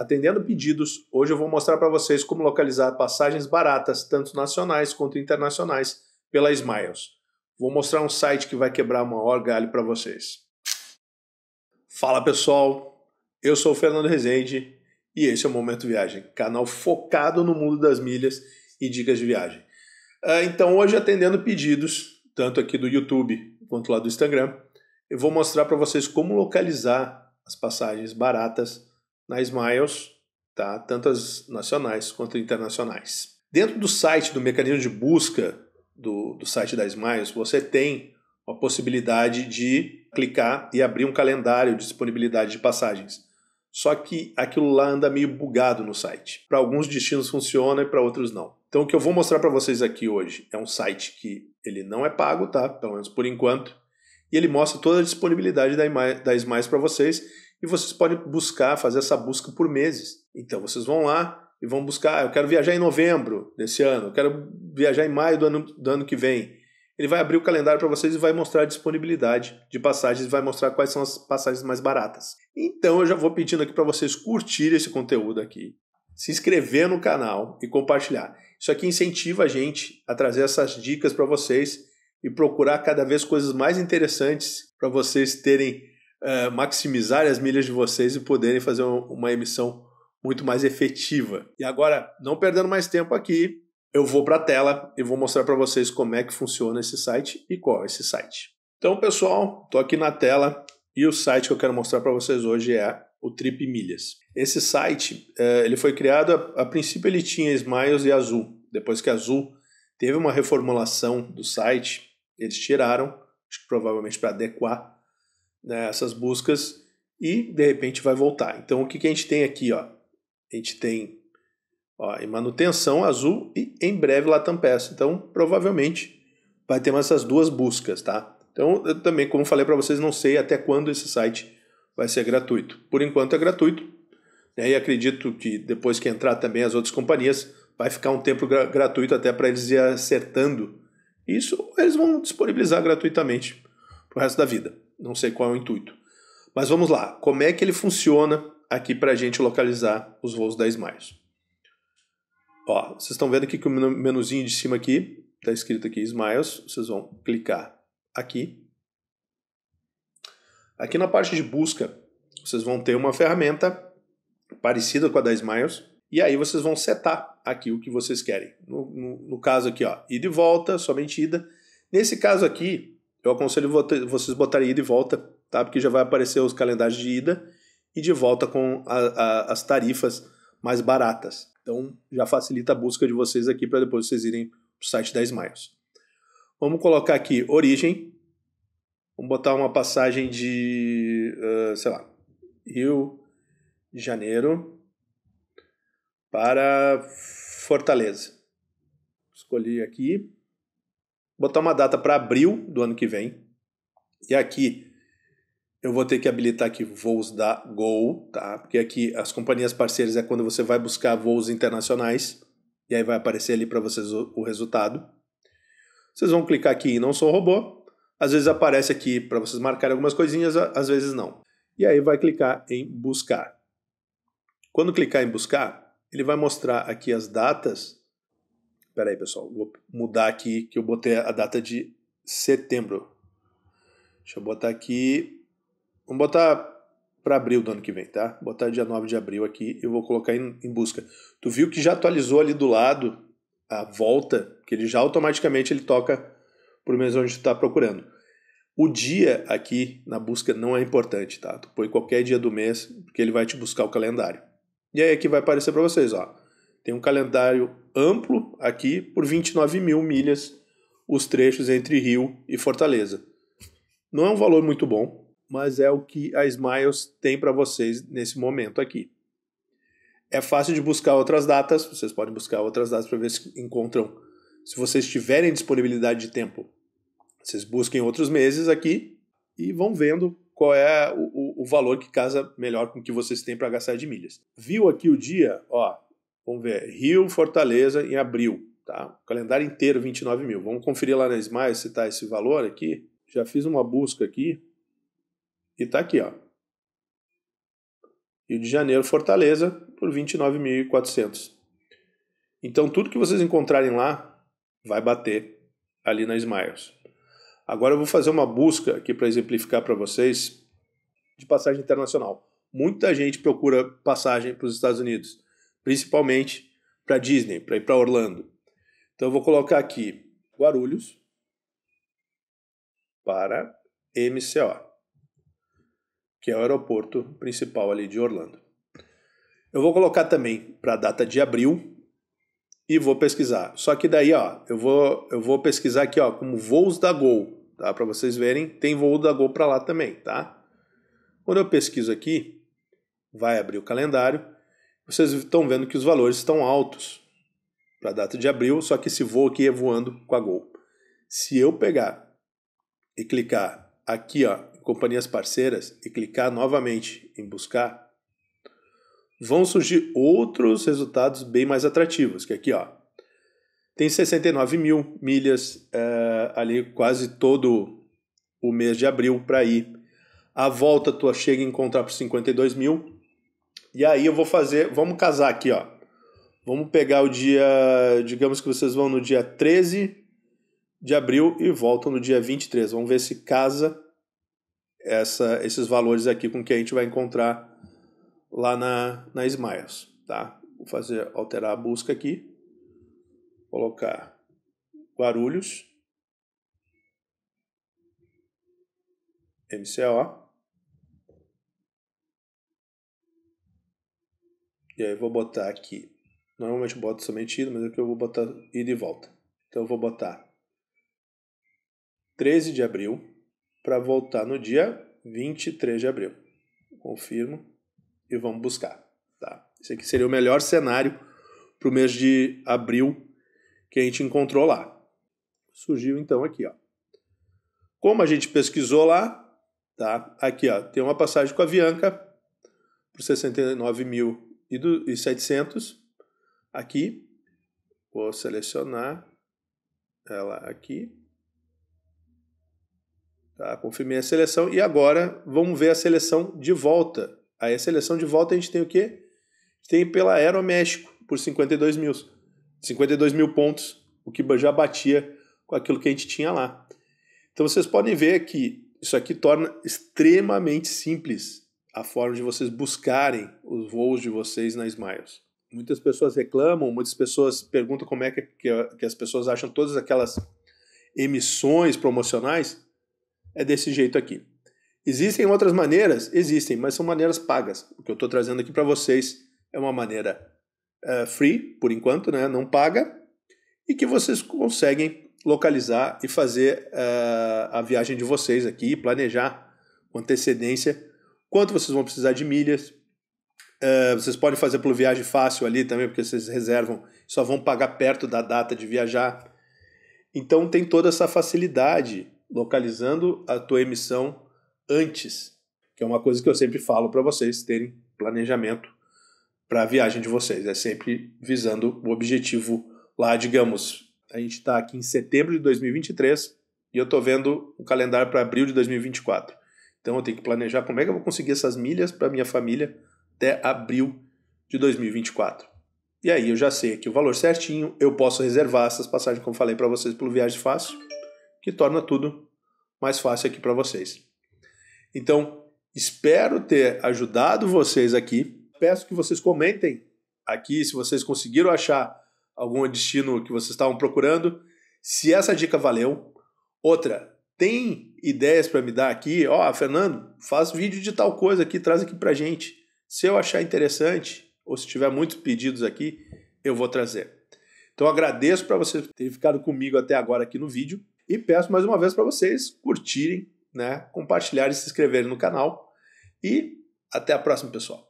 Atendendo pedidos, hoje eu vou mostrar para vocês como localizar passagens baratas, tanto nacionais quanto internacionais, pela Smiles. Vou mostrar um site que vai quebrar o maior galho para vocês. Fala pessoal, eu sou o Fernando Rezende e esse é o Momento Viagem, canal focado no mundo das milhas e dicas de viagem. Ah, então hoje atendendo pedidos, tanto aqui do YouTube quanto lá do Instagram, eu vou mostrar para vocês como localizar as passagens baratas, na Smiles, tá? tanto as nacionais quanto internacionais. Dentro do site, do mecanismo de busca do, do site da Smiles, você tem a possibilidade de clicar e abrir um calendário de disponibilidade de passagens. Só que aquilo lá anda meio bugado no site. Para alguns destinos funciona e para outros não. Então o que eu vou mostrar para vocês aqui hoje é um site que ele não é pago, tá? Pelo menos por enquanto. E ele mostra toda a disponibilidade da, da Smiles para vocês e vocês podem buscar, fazer essa busca por meses. Então vocês vão lá e vão buscar, ah, eu quero viajar em novembro desse ano, eu quero viajar em maio do ano, do ano que vem. Ele vai abrir o calendário para vocês e vai mostrar a disponibilidade de passagens, vai mostrar quais são as passagens mais baratas. Então eu já vou pedindo aqui para vocês curtirem esse conteúdo aqui, se inscrever no canal e compartilhar. Isso aqui incentiva a gente a trazer essas dicas para vocês e procurar cada vez coisas mais interessantes para vocês terem é, maximizar as milhas de vocês e poderem fazer um, uma emissão muito mais efetiva. E agora, não perdendo mais tempo aqui, eu vou para a tela e vou mostrar para vocês como é que funciona esse site e qual é esse site. Então, pessoal, estou aqui na tela e o site que eu quero mostrar para vocês hoje é o Trip Milhas. Esse site, é, ele foi criado, a, a princípio ele tinha Smiles e Azul. Depois que Azul teve uma reformulação do site, eles tiraram, provavelmente para adequar né, essas buscas e de repente vai voltar. Então o que, que a gente tem aqui? Ó? A gente tem ó, em manutenção azul e em breve Latam Peça. Então provavelmente vai ter essas duas buscas, tá? Então eu também, como falei para vocês, não sei até quando esse site vai ser gratuito. Por enquanto é gratuito né, e acredito que depois que entrar também as outras companhias vai ficar um tempo gra gratuito até para eles ir acertando. Isso eles vão disponibilizar gratuitamente para o resto da vida. Não sei qual é o intuito. Mas vamos lá, como é que ele funciona aqui para a gente localizar os voos da Smiles? Ó, vocês estão vendo aqui que o menuzinho de cima aqui, está escrito aqui Smiles, vocês vão clicar aqui. Aqui na parte de busca, vocês vão ter uma ferramenta parecida com a da Smiles, e aí vocês vão setar aqui o que vocês querem. No, no, no caso aqui, ó, ida e volta, somente ida. Nesse caso aqui, eu aconselho vocês botarem ida e volta, tá? Porque já vai aparecer os calendários de ida e de volta com a, a, as tarifas mais baratas. Então já facilita a busca de vocês aqui para depois vocês irem para o site da Smiles. Vamos colocar aqui origem. Vamos botar uma passagem de, uh, sei lá, Rio de Janeiro para Fortaleza. Escolhi aqui botar uma data para abril do ano que vem. E aqui eu vou ter que habilitar aqui voos da Gol, tá? Porque aqui as companhias parceiras é quando você vai buscar voos internacionais e aí vai aparecer ali para vocês o, o, resultado. Vocês vão clicar aqui em não sou robô. Às vezes aparece aqui para vocês marcarem algumas coisinhas, às vezes não. E aí vai clicar em buscar. Quando clicar em buscar, ele vai mostrar aqui as datas Pera aí, pessoal. Vou mudar aqui que eu botei a data de setembro. Deixa eu botar aqui. Vamos botar para abril do ano que vem, tá? Vou botar dia 9 de abril aqui e vou colocar em, em, busca. Tu viu que já atualizou ali do lado a volta, que ele já automaticamente ele toca pro mês onde tu está procurando. O dia aqui na busca não é importante, tá? Tu põe qualquer dia do mês, porque ele vai te buscar o calendário. E aí aqui vai aparecer para vocês, ó. Tem um calendário amplo aqui por 29 mil milhas os trechos entre Rio e Fortaleza. Não é um valor muito bom, mas é o que a Smiles tem para vocês nesse momento aqui. É fácil de buscar outras datas, vocês podem buscar outras datas para ver se encontram. Se vocês tiverem disponibilidade de tempo, vocês busquem outros meses aqui e vão vendo qual é o, o, o valor que casa melhor com o que vocês têm para gastar de milhas. Viu aqui o dia? Ó, Vamos ver, Rio, Fortaleza em abril, tá? O calendário inteiro 29 mil. Vamos conferir lá na Smiles se tá esse valor aqui. Já fiz uma busca aqui e tá aqui, ó. Rio de Janeiro, Fortaleza, por 29.400. Então tudo que vocês encontrarem lá vai bater ali na Smiles. Agora eu vou fazer uma busca aqui para exemplificar para vocês de passagem internacional. Muita gente procura passagem para os Estados Unidos principalmente para Disney, para ir para Orlando. Então eu vou colocar aqui Guarulhos para MCO, que é o aeroporto principal ali de Orlando. Eu vou colocar também para a data de abril e vou pesquisar. Só que daí, ó, eu vou eu vou pesquisar aqui, ó, como voos da Gol, tá? Para vocês verem, tem voo da Gol para lá também, tá? Quando eu pesquiso aqui, vai abrir o calendário vocês estão vendo que os valores estão altos para a data de abril, só que esse voo aqui é voando com a Gol. Se eu pegar e clicar aqui ó, em companhias parceiras e clicar novamente em buscar, vão surgir outros resultados bem mais atrativos, que aqui ó, tem 69 mil milhas é, ali quase todo o mês de abril para ir. A volta tua chega a encontrar por 52 mil, e aí eu vou fazer, vamos casar aqui, ó. Vamos pegar o dia, digamos que vocês vão no dia 13 de abril e voltam no dia 23. Vamos ver se casa essa, esses valores aqui com que a gente vai encontrar lá na, na Smiles, tá? Vou fazer, alterar a busca aqui, colocar Guarulhos, MCO, E aí eu vou botar aqui. Normalmente eu boto somente ida, mas aqui eu vou botar ida e volta. Então eu vou botar 13 de abril para voltar no dia 23 de abril. Confirmo e vamos buscar. Tá? Esse aqui seria o melhor cenário para o mês de abril que a gente encontrou lá. Surgiu então aqui, ó. Como a gente pesquisou lá, tá? Aqui, ó, tem uma passagem com a Avianca por 69 mil e, do, e 700 aqui. Vou selecionar ela aqui. Tá, confirmei a seleção e agora vamos ver a seleção de volta. Aí a seleção de volta a gente tem o quê? Tem pela Aeroméxico por 52 mil, 52 mil pontos, o que já batia com aquilo que a gente tinha lá. Então vocês podem ver que isso aqui torna extremamente simples a forma de vocês buscarem os voos de vocês na Smiles. Muitas pessoas reclamam, muitas pessoas perguntam como é que, que, que as pessoas acham todas aquelas emissões promocionais. É desse jeito aqui. Existem outras maneiras? Existem, mas são maneiras pagas. O que eu estou trazendo aqui para vocês é uma maneira uh, free, por enquanto, né? não paga, e que vocês conseguem localizar e fazer uh, a viagem de vocês aqui, planejar com antecedência quanto vocês vão precisar de milhas. Uh, vocês podem fazer pelo viagem fácil ali também, porque vocês reservam, só vão pagar perto da data de viajar. Então tem toda essa facilidade localizando a tua emissão antes, que é uma coisa que eu sempre falo para vocês terem planejamento para a viagem de vocês. É sempre visando o objetivo lá, digamos, a gente está aqui em setembro de 2023 e eu estou vendo o calendário para abril de 2024. Então eu tenho que planejar como é que eu vou conseguir essas milhas para minha família até abril de 2024. E aí eu já sei aqui o valor certinho, eu posso reservar essas passagens, como falei para vocês, pelo Viagem Fácil, que torna tudo mais fácil aqui para vocês. Então, espero ter ajudado vocês aqui. Peço que vocês comentem aqui se vocês conseguiram achar algum destino que vocês estavam procurando, se essa dica valeu. Outra, tem ideias para me dar aqui, ó, oh, Fernando, faz vídeo de tal coisa aqui, traz aqui para gente. Se eu achar interessante, ou se tiver muitos pedidos aqui, eu vou trazer. Então agradeço para vocês terem ficado comigo até agora aqui no vídeo e peço mais uma vez para vocês curtirem, né, compartilharem, se inscreverem no canal e até a próxima, pessoal.